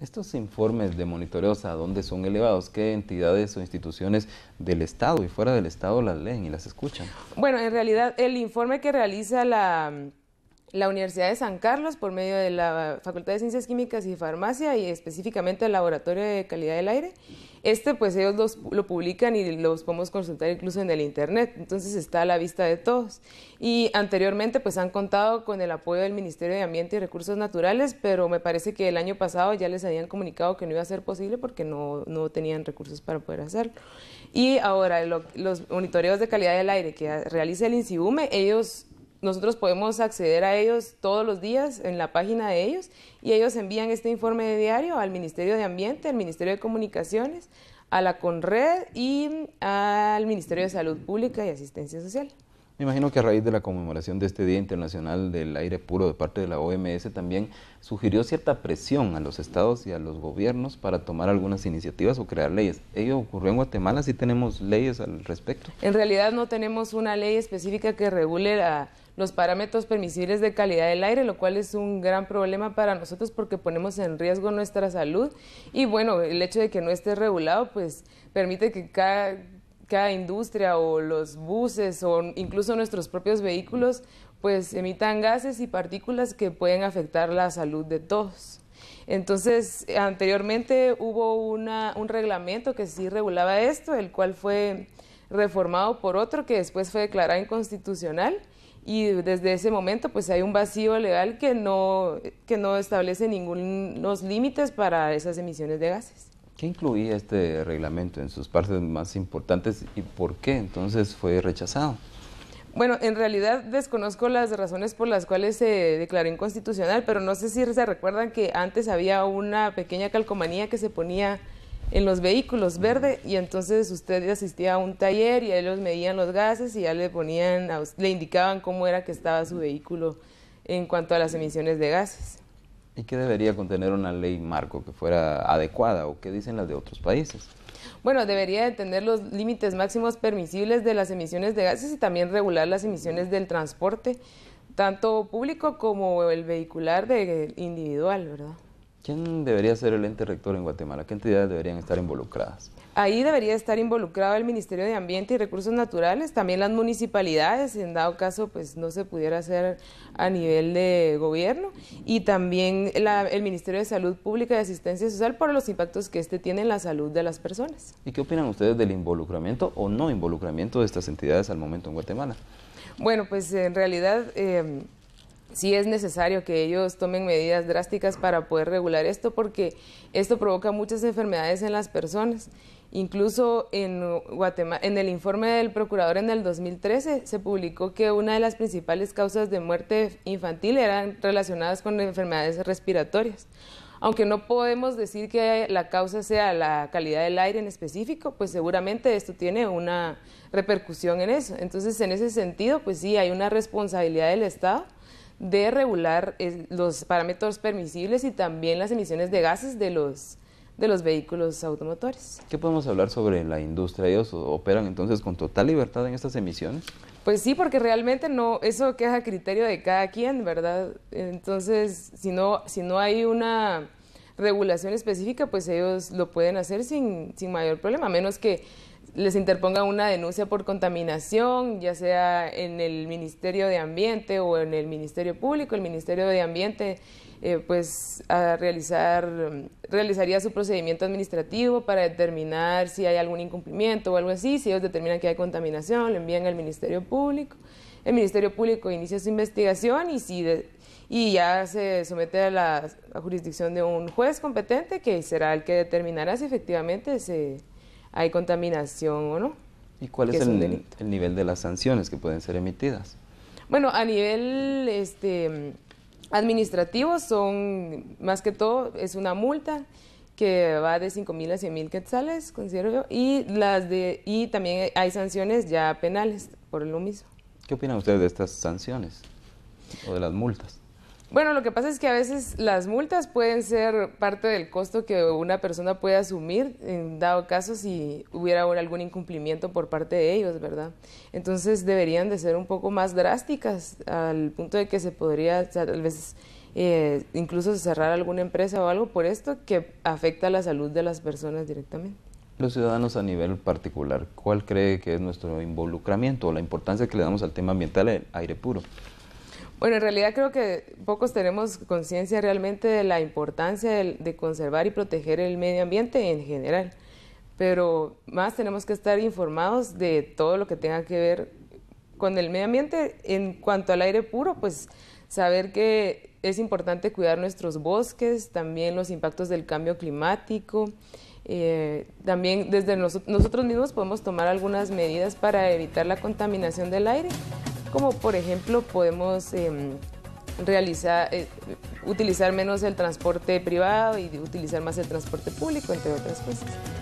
Estos informes de monitoreos a dónde son elevados, qué entidades o instituciones del Estado y fuera del Estado las leen y las escuchan. Bueno, en realidad el informe que realiza la la Universidad de San Carlos por medio de la Facultad de Ciencias Químicas y Farmacia y específicamente el Laboratorio de Calidad del Aire. Este pues ellos lo publican y los podemos consultar incluso en el Internet, entonces está a la vista de todos. Y anteriormente pues han contado con el apoyo del Ministerio de Ambiente y Recursos Naturales, pero me parece que el año pasado ya les habían comunicado que no iba a ser posible porque no, tenían recursos para poder hacerlo. Y ahora los monitoreos de calidad del aire que realiza el INSIBUME, ellos nosotros podemos acceder a ellos todos los días en la página de ellos y ellos envían este informe de diario al Ministerio de Ambiente, al Ministerio de Comunicaciones, a la CONRED y al Ministerio de Salud Pública y Asistencia Social. Me imagino que a raíz de la conmemoración de este Día Internacional del Aire Puro de parte de la OMS también sugirió cierta presión a los estados y a los gobiernos para tomar algunas iniciativas o crear leyes. ¿Ello ocurrió en Guatemala? ¿Sí tenemos leyes al respecto? En realidad no tenemos una ley específica que regule los parámetros permisibles de calidad del aire, lo cual es un gran problema para nosotros porque ponemos en riesgo nuestra salud y bueno, el hecho de que no esté regulado pues permite que cada cada industria o los buses o incluso nuestros propios vehículos pues emitan gases y partículas que pueden afectar la salud de todos. Entonces, anteriormente hubo un reglamento que sí regulaba esto, el cual fue reformado por otro que después fue declarado inconstitucional y desde ese momento pues hay un vacío legal que no, que no establece ningunos límites para esas emisiones de gases. ¿Qué incluía este reglamento en sus partes más importantes y por qué entonces fue rechazado? Bueno, en realidad desconozco las razones por las cuales se declaró inconstitucional, pero no sé si se recuerdan que antes había una pequeña calcomanía que se ponía en los vehículos verde y entonces usted asistía a un taller y ahí los medían los gases y ya le ponían, le indicaban cómo era que estaba su vehículo en cuanto a las emisiones de gases. ¿Y qué debería contener una ley marco que fuera adecuada o qué dicen las de otros países? Bueno, debería de tener los límites máximos permisibles de las emisiones de gases y también regular las emisiones del transporte, tanto público como el vehicular de individual, ¿verdad? ¿Quién debería ser el ente rector en Guatemala? ¿Qué entidades deberían estar involucradas? Ahí debería estar involucrado el Ministerio de Ambiente y Recursos Naturales, también las municipalidades, en dado caso pues no se pudiera hacer a nivel de gobierno, y también el Ministerio de Salud Pública y Asistencia Social por los impactos que este tiene en la salud de las personas. ¿Y qué opinan ustedes del involucramiento o no involucramiento de estas entidades al momento en Guatemala? Bueno, pues en realidad... Eh, sí es necesario que ellos tomen medidas drásticas para poder regular esto porque esto provoca muchas enfermedades en las personas. Incluso en Guatemala, en el informe del procurador en el 2013 se publicó que una de las principales causas de muerte infantil eran relacionadas con enfermedades respiratorias. Aunque no podemos decir que la causa sea la calidad del aire en específico, pues seguramente esto tiene una repercusión en eso. Entonces, en ese sentido, pues sí, hay una responsabilidad del Estado de regular eh, los parámetros permisibles y también las emisiones de gases de los, de los vehículos automotores. ¿Qué podemos hablar sobre la industria? ¿Ellos operan entonces con total libertad en estas emisiones? Pues sí, porque realmente no, eso queda a criterio de cada quien, ¿verdad? Entonces, si no, si no hay una regulación específica, pues ellos lo pueden hacer sin, sin mayor problema, a menos que les interponga una denuncia por contaminación, ya sea en el Ministerio de Ambiente o en el Ministerio Público. El Ministerio de Ambiente eh, pues a realizar, realizaría su procedimiento administrativo para determinar si hay algún incumplimiento o algo así. Si ellos determinan que hay contaminación, lo envían al Ministerio Público el Ministerio Público inicia su investigación y si y ya se somete a la jurisdicción de un juez competente que será el que determinará si efectivamente hay contaminación o no. ¿Y cuál es, el, nivel de las sanciones que pueden ser emitidas? Bueno, a nivel este, administrativo son, más que todo, es una multa que va de mil a mil quetzales, considero yo, y, las de, y también hay sanciones ya penales por lo mismo. ¿Qué opinan ustedes de estas sanciones o de las multas? Bueno, lo que pasa es que a veces las multas pueden ser parte del costo que una persona puede asumir, en dado caso si hubiera algún incumplimiento por parte de ellos, ¿verdad? Entonces deberían de ser un poco más drásticas al punto de que se podría tal vez eh, incluso cerrar alguna empresa o algo por esto que afecta a la salud de las personas directamente. Los ciudadanos a nivel particular, ¿cuál cree que es nuestro involucramiento o la importancia que le damos al tema ambiental, el aire puro? Bueno, en realidad creo que pocos tenemos conciencia realmente de la importancia de, de, conservar y proteger el medio ambiente en general, pero más tenemos que estar informados de todo lo que tenga que ver con el medio ambiente. En cuanto al aire puro, pues saber que es importante cuidar nuestros bosques, también los impactos del cambio climático, eh, también desde nosotros mismos podemos tomar algunas medidas para evitar la contaminación del aire, como por ejemplo podemos em, eh, utilizar menos el transporte privado y utilizar más el transporte público, entre otras cosas.